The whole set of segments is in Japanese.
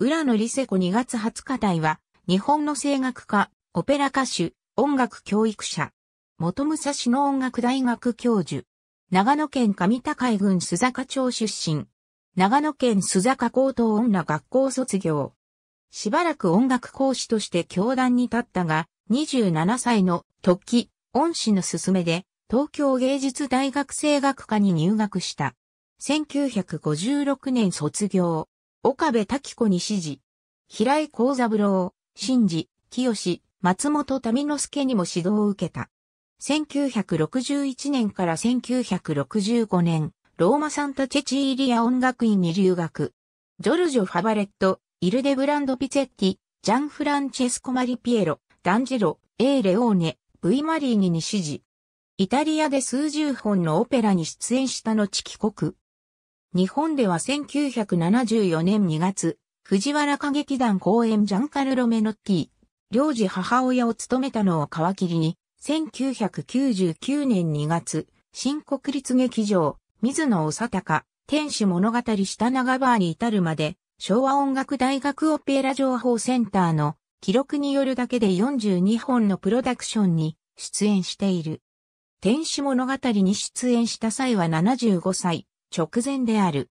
浦野理セ子2月20日台は、日本の声楽家、オペラ歌手、音楽教育者。元武蔵野音楽大学教授。長野県上高井郡須坂町出身。長野県須坂高等女学校卒業。しばらく音楽講師として教壇に立ったが、27歳の時、恩師の勧めで、東京芸術大学声楽科に入学した。1956年卒業。岡部滝子に指示。平井幸三郎、新次、清、松本民之助にも指導を受けた。1961年から1965年、ローマサンタチェチーリア音楽院に留学。ジョルジョ・ファバレット、イルデブランド・ピツェッティ、ジャン・フランチェスコ・マリピエロ、ダンジェロ、エー・レオーネ、ブイ・マリーニに指示。イタリアで数十本のオペラに出演した後帰国。日本では1974年2月、藤原歌劇団公演ジャンカルロメノッティ、領事母親を務めたのを皮切りに、1999年2月、新国立劇場、水野おさたか、天使物語下長バーに至るまで、昭和音楽大学オペラ情報センターの記録によるだけで42本のプロダクションに出演している。天使物語に出演した際は75歳、直前である。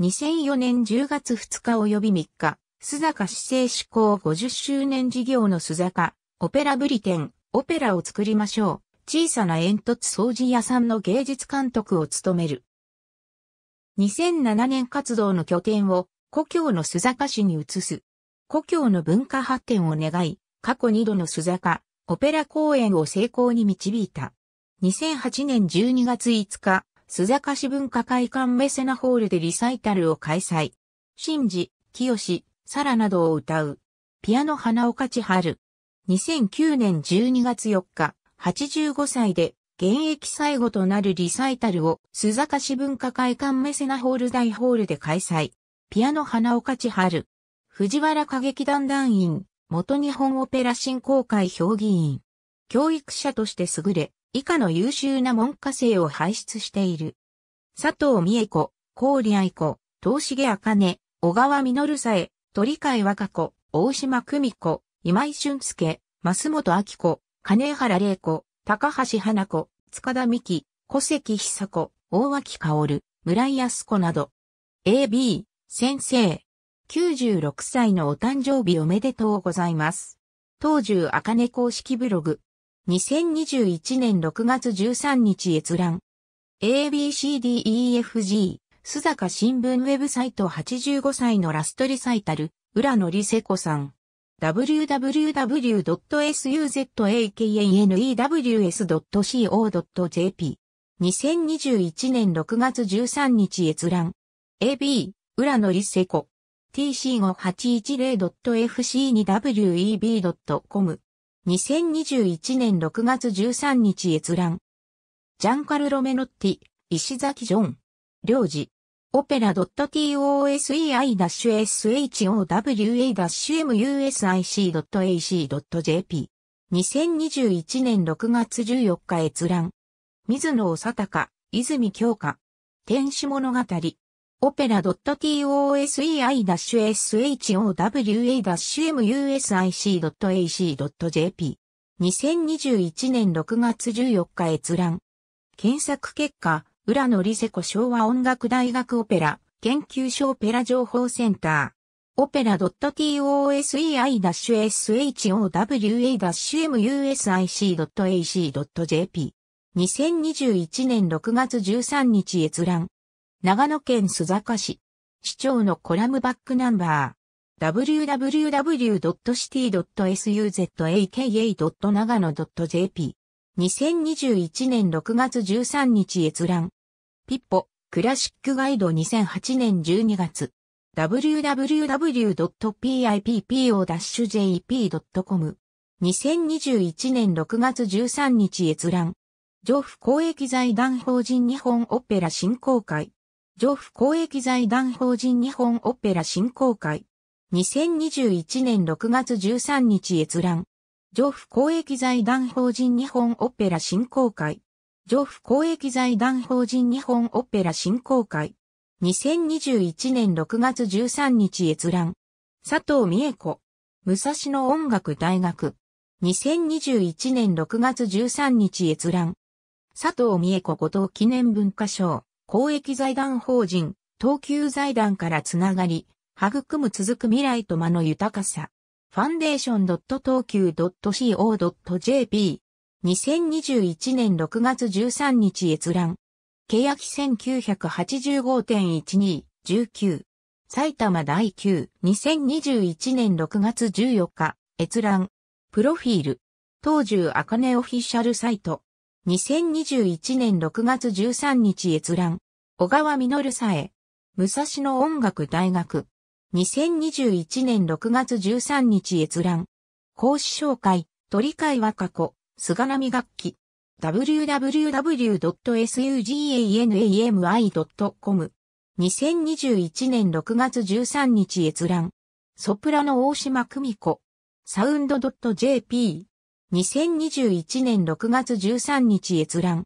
2004年10月2日及び3日、須坂市政施行50周年事業の須坂、オペラブリテン、オペラを作りましょう。小さな煙突掃除屋さんの芸術監督を務める。2007年活動の拠点を故郷の須坂市に移す。故郷の文化発展を願い、過去2度の須坂、オペラ公演を成功に導いた。2008年12月5日、須坂市文化会館メセナホールでリサイタルを開催。新次、清、サラなどを歌う。ピアノ花岡千春。2009年12月4日、85歳で現役最後となるリサイタルを須坂市文化会館メセナホール大ホールで開催。ピアノ花岡千春。藤原歌劇団団員、元日本オペラ振興会評議員。教育者として優れ、以下の優秀な門下生を輩出している。佐藤美恵子、郡愛子、東重茜、小川実さえ、鳥海和歌子、大島久美子、今井俊介、増本明子、金原玲子、高橋花子、塚田美希、小関久子、大脇薫、村井康子など。AB、先生。96歳のお誕生日おめでとうございます。当住茜公式ブログ。2021年6月13日閲覧。ABCDEFG、須坂新聞ウェブサイト85歳のラストリサイタル、浦野里瀬子さん。www.suzakanews.co.jp 2021年6月13日閲覧。AB、浦野里瀬子。tc5810.fc2web.com 2021年6月13日閲覧。ジャンカルロ・メノッティ、石崎ジョン。領事。オペラ .tosei-showa-music.ac.jp。2021年6月14日閲覧。水野たか、泉京香。天使物語。オペラ .tosei-showa-music.ac.jp 2021年6月14日閲覧。検索結果、浦野リセコ昭和音楽大学オペラ研究所オペラ情報センター。オペラ .tosei-showa-music.jp。2021年6月13日閲覧。長野県須坂市、市長のコラムバックナンバー、www.city.suzaka.jp、2021年6月13日閲覧、ピッポ、クラシックガイド2008年12月、www.pippo-jp.com、2021年6月13日閲覧、上府公益財団法人日本オペラ振興会、上府公益財団法人日本オペラ振興会。2021年6月13日閲覧。上府公益財団法人日本オペラ振興会。上府公益財団法人日本オペラ振興会。2021年6月13日閲覧。佐藤美恵子。武蔵野音楽大学。2021年6月13日閲覧。佐藤美恵子後藤記念文化賞。公益財団法人、東急財団からつながり、育む続く未来と間の豊かさ。ファンデーション東急 .co.jp 2021年6月13日閲覧。契約1985.1219埼玉第9 2021年6月14日閲覧。プロフィール。東重茜オフィシャルサイト。2021年6月13日閲覧。小川実さえ。武蔵野音楽大学。2021年6月13日閲覧。講師紹介、鳥海和歌子、菅波楽器。www.suganami.com。2021年6月13日閲覧。ソプラノ大島久美子。サウンド .jp。2021年6月13日閲覧。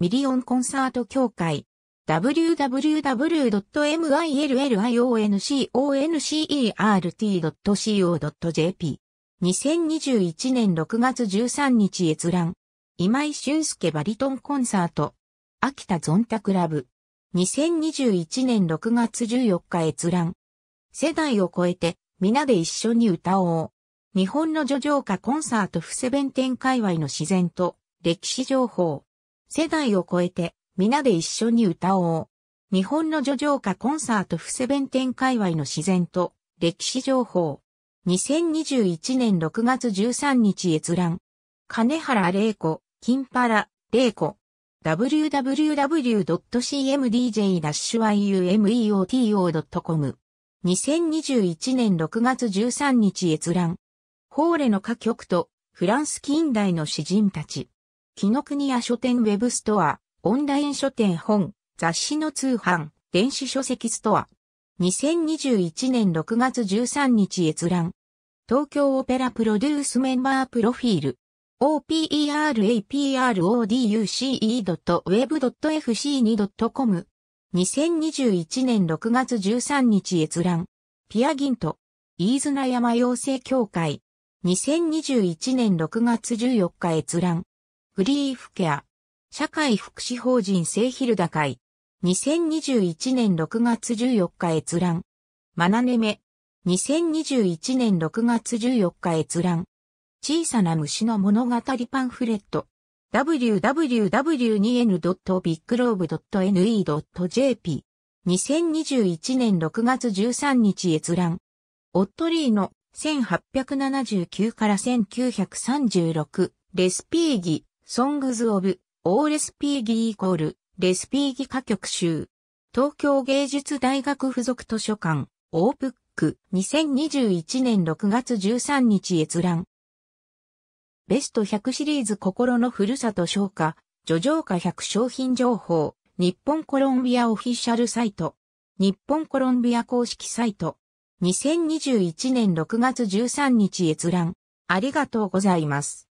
ミリオンコンサート協会。www.millionconcertco.jp。2021年6月13日閲覧。今井俊介バリトンコンサート。秋田ゾンタクラブ。2021年6月14日閲覧。世代を超えて、皆で一緒に歌おう。日本の叙情歌コンサートフセ弁天界隈の自然と歴史情報。世代を超えて皆で一緒に歌おう。日本の叙情歌コンサートフセ弁天界隈の自然と歴史情報。2021年6月13日閲覧。金原玲子、金原玲子。www.cmdj-yumeoto.com2021 年6月13日閲覧。コーレの歌曲と、フランス近代の詩人たち。紀の国屋書店ウェブストア、オンライン書店本、雑誌の通販、電子書籍ストア。2021年6月13日閲覧。東京オペラプロデュースメンバープロフィール。operaproduce.web.fc2.com 2021年6月13日閲覧。ピアギント、飯綱山養成協会、2021年6月14日閲覧。フリーフケア。社会福祉法人聖ヒルダ会。2021年6月14日閲覧。マナネメ。2021年6月14日閲覧。小さな虫の物語パンフレット。www.2n.biglobe.ne.jp。2021年6月13日閲覧。オットリーの1879から1936、レスピーギ、ソングズ・オブ、オーレスピーギイコール、レスピーギ歌曲集。東京芸術大学附属図書館、オープック、2021年6月13日閲覧。ベスト100シリーズ心のふるさと消化、叙情歌100商品情報、日本コロンビアオフィシャルサイト、日本コロンビア公式サイト。2021年6月13日閲覧。ありがとうございます。